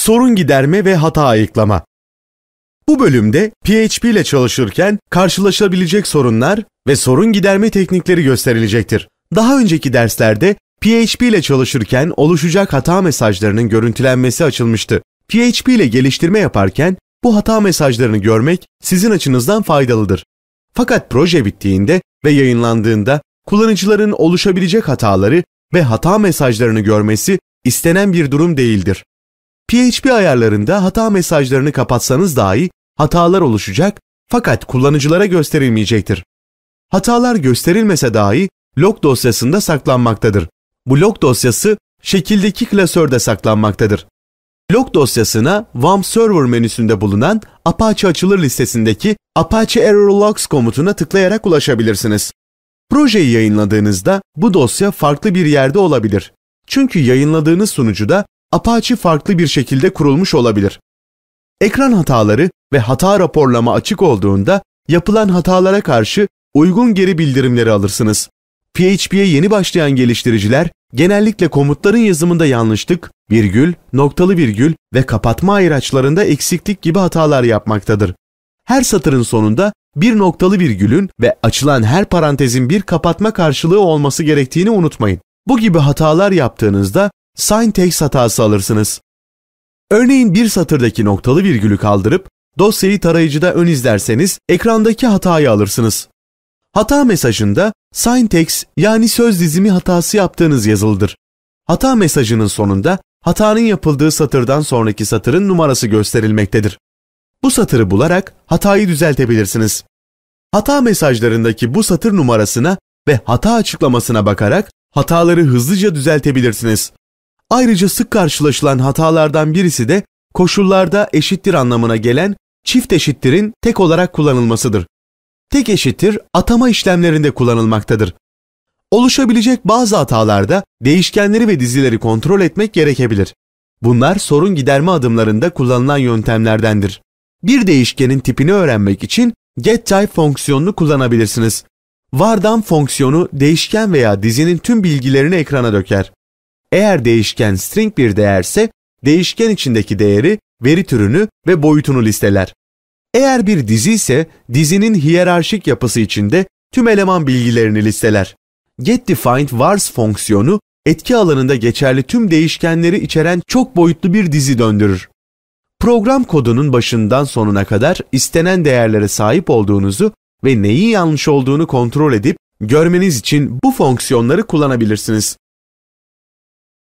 sorun giderme ve hata ayıklama. Bu bölümde PHP ile çalışırken karşılaşabilecek sorunlar ve sorun giderme teknikleri gösterilecektir. Daha önceki derslerde PHP ile çalışırken oluşacak hata mesajlarının görüntülenmesi açılmıştı. PHP ile geliştirme yaparken bu hata mesajlarını görmek sizin açınızdan faydalıdır. Fakat proje bittiğinde ve yayınlandığında kullanıcıların oluşabilecek hataları ve hata mesajlarını görmesi istenen bir durum değildir. PHP ayarlarında hata mesajlarını kapatsanız dahi hatalar oluşacak fakat kullanıcılara gösterilmeyecektir. Hatalar gösterilmese dahi log dosyasında saklanmaktadır. Bu log dosyası şekildeki klasörde saklanmaktadır. Log dosyasına WAMP Server menüsünde bulunan Apache açılır listesindeki Apache Error Logs komutuna tıklayarak ulaşabilirsiniz. Projeyi yayınladığınızda bu dosya farklı bir yerde olabilir. Çünkü yayınladığınız sunucuda Apache farklı bir şekilde kurulmuş olabilir. Ekran hataları ve hata raporlama açık olduğunda yapılan hatalara karşı uygun geri bildirimleri alırsınız. PHP'ye yeni başlayan geliştiriciler genellikle komutların yazımında yanlışlık, virgül, noktalı virgül ve kapatma ayraçlarında eksiklik gibi hatalar yapmaktadır. Her satırın sonunda bir noktalı virgülün ve açılan her parantezin bir kapatma karşılığı olması gerektiğini unutmayın. Bu gibi hatalar yaptığınızda syntax hatası alırsınız. Örneğin bir satırdaki noktalı virgülü kaldırıp dosyayı tarayıcıda ön izlerseniz ekrandaki hatayı alırsınız. Hata mesajında syntax yani söz dizimi hatası yaptığınız yazılıdır. Hata mesajının sonunda hatanın yapıldığı satırdan sonraki satırın numarası gösterilmektedir. Bu satırı bularak hatayı düzeltebilirsiniz. Hata mesajlarındaki bu satır numarasına ve hata açıklamasına bakarak hataları hızlıca düzeltebilirsiniz. Ayrıca sık karşılaşılan hatalardan birisi de koşullarda eşittir anlamına gelen çift eşittirin tek olarak kullanılmasıdır. Tek eşittir atama işlemlerinde kullanılmaktadır. Oluşabilecek bazı hatalarda değişkenleri ve dizileri kontrol etmek gerekebilir. Bunlar sorun giderme adımlarında kullanılan yöntemlerdendir. Bir değişkenin tipini öğrenmek için getType fonksiyonunu kullanabilirsiniz. Vardan fonksiyonu değişken veya dizinin tüm bilgilerini ekrana döker. Eğer değişken string bir değerse değişken içindeki değeri, veri türünü ve boyutunu listeler. Eğer bir dizi ise dizinin hiyerarşik yapısı içinde tüm eleman bilgilerini listeler. GetDefinedVars fonksiyonu etki alanında geçerli tüm değişkenleri içeren çok boyutlu bir dizi döndürür. Program kodunun başından sonuna kadar istenen değerlere sahip olduğunuzu ve neyin yanlış olduğunu kontrol edip görmeniz için bu fonksiyonları kullanabilirsiniz.